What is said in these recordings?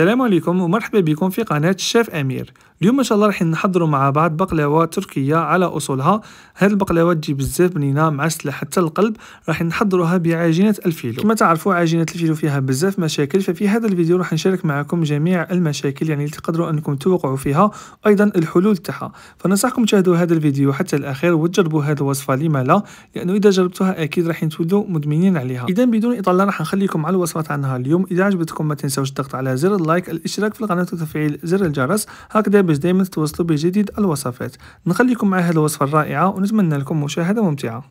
السلام عليكم ومرحبا بكم في قناة الشاف أمير اليوم إن شاء الله راح نحضروا مع بعض بقلاوة تركية على أصولها هاد البقلاوة تجي بزاف بنينة مع حتى القلب راح نحضروها بعجينة الفيلو كما تعرفوا عجينة الفيلو فيها بزاف مشاكل ففي هذا الفيديو راح نشارك معكم جميع المشاكل يعني اللي تقدروا أنكم توقعوا فيها أيضا الحلول تاعها فننصحكم تشاهدوا هذا الفيديو حتى الأخير وتجربوا هذه الوصفة لما لا لأنه إذا جربتوها أكيد راح تولوا مدمنين عليها إذا بدون إطالة راح نخليكم على الوصفات عنها اليوم إذا عجبتكم ما تنساوش الضغط على زر اللايك الاشتراك في القناة وتفعيل زر الجرس هكذا باش دايما توصلوا بجديد الوصفات نخليكم مع هذه الوصفة الرائعة ونتمنى لكم مشاهدة ممتعة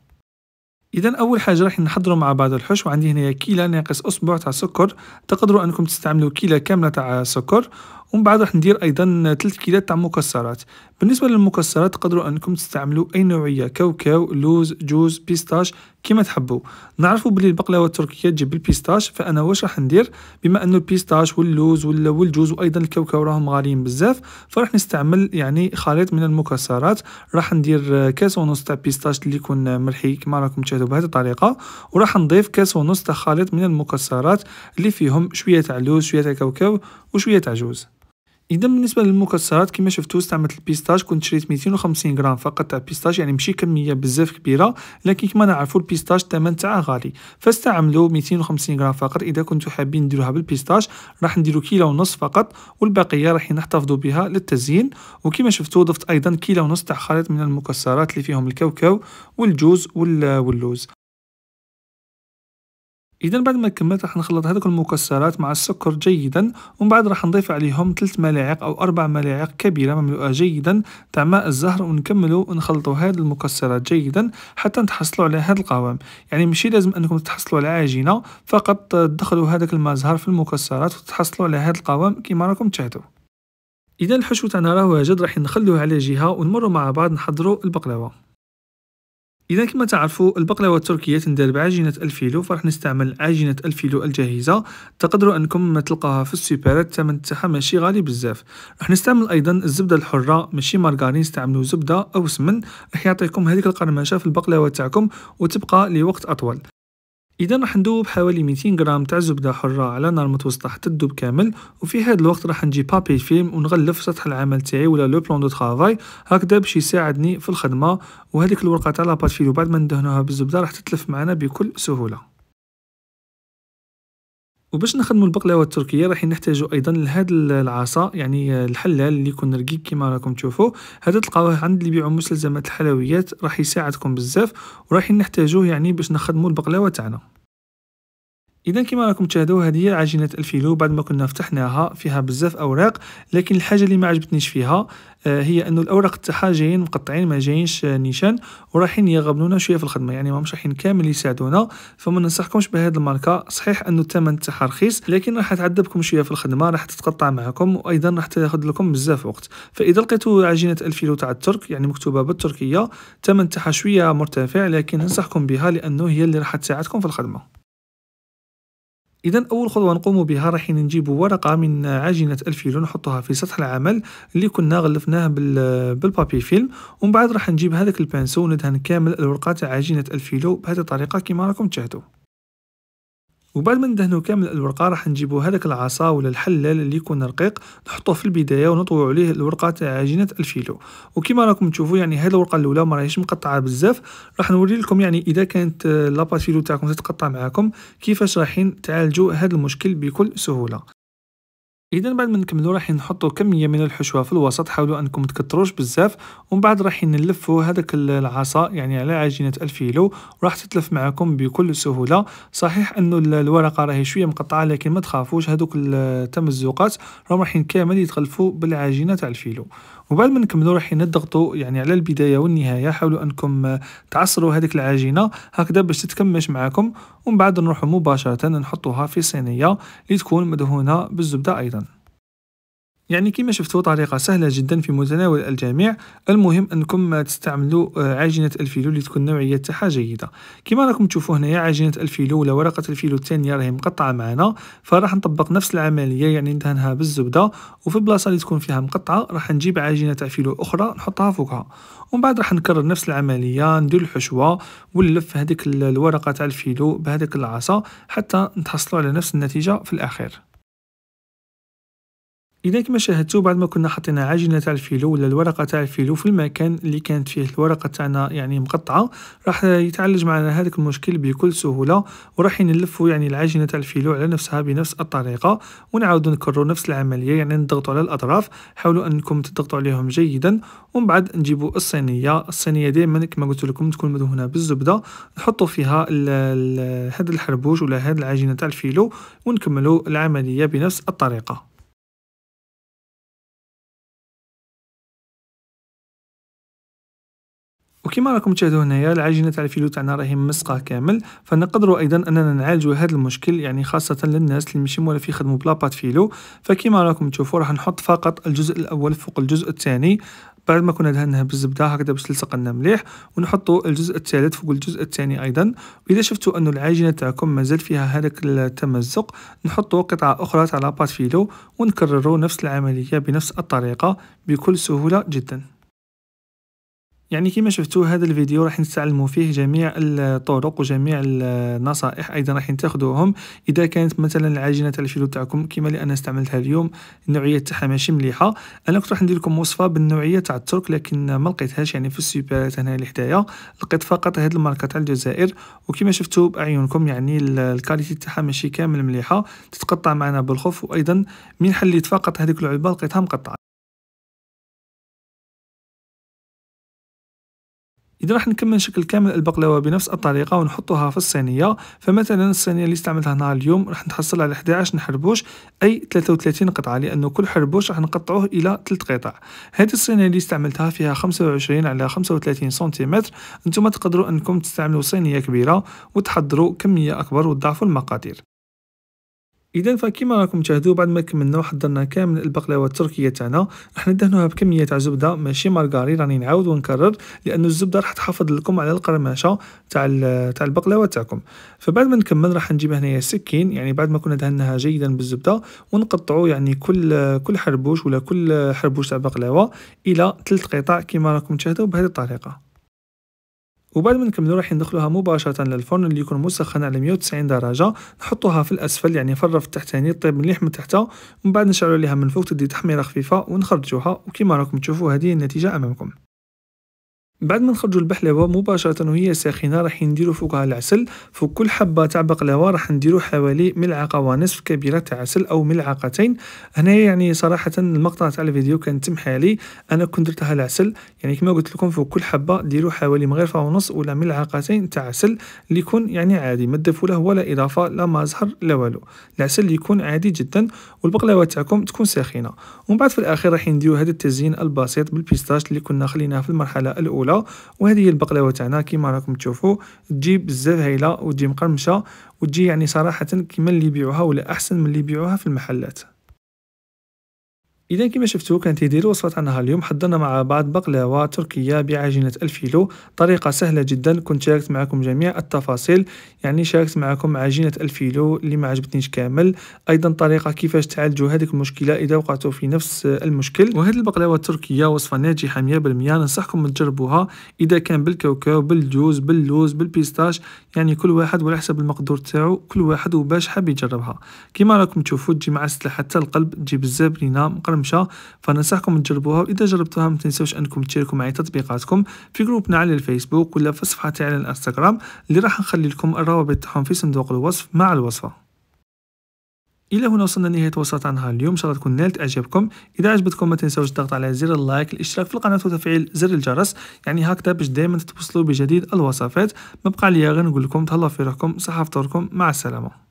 اذا اول حاجه راح نحضروا مع بعض الحشو عندي هنا كيله ناقص اصبع تاع سكر تقدروا انكم تستعملوا كيله كامله تاع سكر ومن بعد راح ندير ايضا 3 كيلات تاع مكسرات بالنسبه للمكسرات تقدروا انكم تستعملوا اي نوعيه كاوكاو لوز جوز بيستاش كما تحبوا نعرفوا بلي البقلاوه التركيه تجيب البيستاش فانا واش راح ندير بما انه البيستاش واللوز والجوز وايضا الكاوكاو راهم غاليين بزاف فراح نستعمل يعني خليط من المكسرات راح ندير كاس ونص تاع بيستاش اللي يكون ملحي كما راكم تشاهدوا بهذه الطريقه وراح نضيف كاس ونص تاع خليط من المكسرات اللي فيهم شويه تاع لوز شويه تاع كاوكاو وشويه تاع جوز اذا بالنسبه للمكسرات كما شفتوا استعملت البيستاش كنت شريت 250 غرام فقط تاع بيستاش يعني ماشي كميه بزاف كبيره لكن كما نعرفوا البيستاش الثمن تاعها غالي فاستعملوا 250 غرام فقط اذا كنتو حابين نديروها بالبيستاش راح نديرو كيلو ونص فقط والبقيه راح نحتفظوا بها للتزيين وكما شفتوا ضفت ايضا كيلو ونص تاع خليط من المكسرات اللي فيهم الكاوكاو والجوز واللوز اذا بعد ما كملت راح نخلط هذوك المكسرات مع السكر جيدا ومن بعد راح نضيف عليهم 3 ملاعق او 4 ملاعق كبيره مملوءه جيدا تاع ماء الزهر ونكملوا ونخلطوا هذه المكسرات جيدا حتى نتحصلوا على هذا القوام يعني ماشي لازم انكم تحصلوا على عجينه فقط تدخلوا هذاك الماء زهر في المكسرات وتحصلوا على هذا القوام كما راكم تشاهدوا اذا الحشو تاعنا راه واجد راح نخلوه على جهه ونمروا مع بعض نحضروا البقلاوه اذا كما تعرفوا البقلاوه التركيه تندير بعجينه الفيلو فراح نستعمل عجينه الفيلو الجاهزه تقدروا انكم ما تلقاها في السوبرات الثمن تاعها ماشي غالي بزاف راح نستعمل ايضا الزبده الحره ماشي مارغرين استعملوا زبده او سمن راح يعطيكم هذيك القرمشه في البقلاوه تاعكم وتبقى لوقت اطول اذا راح نذوب حوالي 200 غرام تاع زبده حره على نار متوسطه حتى تذوب كامل وفي هذا الوقت راح نجي بابي فيلم ونغلف سطح العمل تاعي ولا لو بلون دو ترافاي هكذا باش يساعدني في الخدمه وهذيك الورقه تاع لاباط فيلو بعد ما ندهنوها بالزبده راح تتلف معنا بكل سهوله وباش نخدموا البقلاوه التركيه راح نحتاجوا ايضا لهذا العصا يعني الحلال اللي يكون رقيق كما راكم تشوفوا هذا تلقاوه عند اللي يبيعوا مسلزمات الحلويات راح يساعدكم بزاف وراح نحتاجوه يعني باش نخدموا البقلاوه تاعنا اذا كما راكم تشاهدوا هذه هي عجينه الفيلو بعد ما كنا فتحناها فيها بزاف اوراق لكن الحاجه اللي ما عجبتنيش فيها آه، هي انه الاوراق تاعها جايين مقطعين ما جايينش آه، نيشان ورايحين يغبنونا شويه في الخدمه يعني ما رايحين كامل يساعدونا فما ننصحكمش بهذه الماركه صحيح انه الثمن تاعها رخيص لكن راح تعذبكم شويه في الخدمه راح تتقطع معكم وايضا راح تاخذ لكم بزاف وقت فاذا لقيتوا عجينه الفيلو تاع الترك يعني مكتوبه بالتركيه الثمن تاعها شويه مرتفع لكن ننصحكم بها لانه هي اللي راح تساعدكم في الخدمه اذا اول خطوه نقوم بها راح نجيب ورقه من عجينه الفيلو نحطها في سطح العمل اللي كنا غلفناه بالبابي فيلم ومن بعد راح نجيب هذاك البانسو وندهن كامل الورقه تاع عجينه الفيلو بهذه الطريقه كما راكم تشاهدوا وبعد ما ندهنو كامل الورقه راح نجيبو هذاك العصا ولا الحلال اللي يكون رقيق نحطوه في البدايه ونطوي عليه الورقه تاع عجينه الفيلو وكما راكم تشوفوا يعني هذه الورقه الاولى ما راهيش مقطعه بزاف راح نوري لكم يعني اذا كانت لاباس فيلو تاعكم تتقطع معاكم كيفاش رايحين تعالجوا هذا المشكل بكل سهوله اذا بعد ما نكملوا راح نحطوا كميه من الحشوه في الوسط حاولوا انكم تكتروش بزاف ومن بعد راح نلفوا هذاك العصا يعني على عجينه الفيلو راح تتلف معكم بكل سهوله صحيح انه الورقه راهي شويه مقطعه لكن ما تخافوش هذوك التمزقات راهم راح كامل يتغلفوا بالعجينه تاع الفيلو وبعد ما نكملوا راح نضغطوا يعني على البدايه والنهايه حاولوا انكم آه، تعصروا هذيك العجينه هكذا باش تتكمش معكم ومن بعد نروحوا مباشره نحطوها في صينيه اللي تكون مدهونه بالزبده ايضا يعني كما شفتوا طريقة سهلة جدا في متناول الجميع المهم أنكم تستعملوا عجينة الفيلو اللي تكون نوعية تاعها جيدة كما راكم تشوفوا هنايا عجينة الفيلو ولا ورقة الفيلو الثانية راهي مقطعة معنا فراح نطبق نفس العملية يعني ندهنها بالزبدة وفي البلاصة اللي تكون فيها مقطعة راح نجيب عجينة تاع فيلو أخرى نحطها فوقها ومن بعد راح نكرر نفس العملية ندير الحشوة ونلف هذيك الورقة تاع الفيلو بهذيك العصا حتى نتحصلوا على نفس النتيجة في الأخير اذا كما شاهدتوا بعد ما كنا حطينا عجينه تاع الفيلو ولا الورقه تاع الفيلو في المكان اللي كانت فيه الورقه تاعنا يعني مقطعه راح يتعالج معنا هذاك المشكل بكل سهوله وراح نلفوا يعني العجينه تاع الفيلو على نفسها بنفس الطريقه ونعاودوا نكرروا نفس العمليه يعني نضغطوا على الاطراف حاولوا انكم تضغطوا عليهم جيدا ومن بعد نجيبوا الصينيه الصينيه دائما كما قلت لكم تكون مدهونه بالزبده نحطوا فيها هذا الحربوش ولا هذا العجينه تاع الفيلو ونكملوا العمليه بنفس الطريقه وكما راكم تشاهدوا هنايا العجينه تاع الفيلو تاعنا راهي مسقه كامل فنقدروا ايضا اننا نعالجوا هذا المشكل يعني خاصه للناس اللي ماشي مولا في يخدموا بلا بات فيلو فكما راكم تشوفوا راح نحط فقط الجزء الاول فوق الجزء الثاني بعد ما كنا دهنها بالزبده هكذا باش تلصق لنا مليح ونحطوا الجزء الثالث فوق الجزء الثاني ايضا واذا شفتوا انه العجينه تاعكم مازال فيها هذاك التمزق نحطوا قطعه اخرى تاع لاباط فيلو ونكرروا نفس العمليه بنفس الطريقه بكل سهوله جدا يعني كما شفتوا هذا الفيديو راح نتعلموا فيه جميع الطرق وجميع النصائح ايضا راح تاخذوهم اذا كانت مثلا العجينه تاع الفيلو تاعكم كما اللي انا استعملتها اليوم النوعيه تاعها ماشي مليحه انا كنت راح ندير لكم وصفه بالنوعيه تاع الترك لكن ما لقيتهاش يعني في السوبرات هنا اللي حدايا لقيت فقط هذه الماركه تاع الجزائر وكما شفتوا باعينكم يعني الكاليتي تاعها ماشي كامل مليحه تتقطع معنا بالخوف وايضا من حليت فقط هذيك العلبه لقيتها مقطعه إذا راح نكمل شكل كامل البقلاوة بنفس الطريقة ونحطها في الصينية فمثلا الصينية اللي استعملتها نهار اليوم راح نتحصل على 11 حربوش أي 33 قطعة لأنه كل حربوش راح نقطعوه إلى 3 قطع هذه الصينية اللي استعملتها فيها 25 على 35 سنتيمتر أنتم تقدروا أنكم تستعملوا صينية كبيرة وتحضروا كمية أكبر وتضعفوا المقادير اذا فكما راكم تشاهدوا بعد ما كملنا وحضرنا كامل البقلاوه التركيه تاعنا راح ندهنوها بكميه تاع زبده ماشي مارغارين راني نعاود ونكرر لان الزبده راح تحافظ لكم على القرمشه تاع تاع البقلاوه تاعكم فبعد ما نكمل راح نجيب هنايا السكين يعني بعد ما كنا دهناها جيدا بالزبده ونقطعوا يعني كل كل حربوش ولا كل حربوش تاع بقلاوه الى ثلاث قطع كما راكم تشاهدوا بهذه الطريقه وبعد ما نكملو راح ندخلوها مباشره للفرن اللي يكون مسخن على 190 درجه نحطوها في الاسفل يعني في الرف التحتاني طيب مليح من تحتها ومن بعد نشعلو عليها من فوق تدي تحميره خفيفه ونخرجوها وكما راكم تشوفوا هذه النتيجه امامكم بعد ما نخرجوا البحلاوه مباشره وهي ساخنه راح نديروا فوقها العسل فوق كل حبه تاع بقلاوه راح نديروا حوالي ملعقه ونصف كبيره تاع عسل او ملعقتين هنا يعني صراحه المقطع تاع الفيديو كان تم حالي انا كنت درتها العسل يعني كما قلت لكم فوق كل حبه ديروا حوالي مغرفه ونص ولا ملعقتين تاع عسل اللي يكون يعني عادي ما تضيفوا له ولا اضافه لا زهر لا والو العسل اللي يكون عادي جدا والبقلاوه تاعكم تكون ساخنه ومن بعد في الاخير راح نديروا هذا التزيين البسيط بالبيستاش اللي كنا خليناه في المرحله الاولى البقلاوه وهذه هي البقلاوه تاعنا كيما راكم تشوفوا تجي بزاف هايله وتجي مقرمشه وتجي يعني صراحه كيما اللي يبيعوها ولا احسن من اللي يبيعوها في المحلات اذا كما شفتوا كان تيديروا وصفه عنها اليوم حضرنا مع بعض بقلاوه تركيه بعجينه الفيلو طريقه سهله جدا كنت شاركت معكم جميع التفاصيل يعني شاركت معكم عجينه الفيلو اللي ما عجبتنيش كامل ايضا طريقه كيفاش تعالجوا هذيك المشكله اذا وقعتوا في نفس المشكل وهذه البقلاوه التركيه وصفه ناجحه 100% ننصحكم تجربوها اذا كان بالكاوكاو بالجوز باللوز بالبيستاش يعني كل واحد وعلى حسب المقدور تاعو كل واحد وباش حاب يجربها كما راكم تشوفوا تجي مع حتى القلب تجي بزاف بنينه مشى فننصحكم تجربوها واذا جربتوها ما تنسوش انكم تشاركوا معي تطبيقاتكم في جروبنا على الفيسبوك ولا في صفحتي على الانستغرام اللي راح نخلي لكم الروابط تاعهم في صندوق الوصف مع الوصفه الى هنا وصلنا لنهايه وصلت عنها اليوم ان شاء الله تكون نالت اعجابكم اذا عجبتكم ما تنساوش الضغط على زر اللايك الاشتراك في القناه وتفعيل زر الجرس يعني هكذا باش دائما تتوصلوا بجديد الوصفات ما بقى لي غير نقول لكم تهلاو في روحكم صحه فطوركم مع السلامه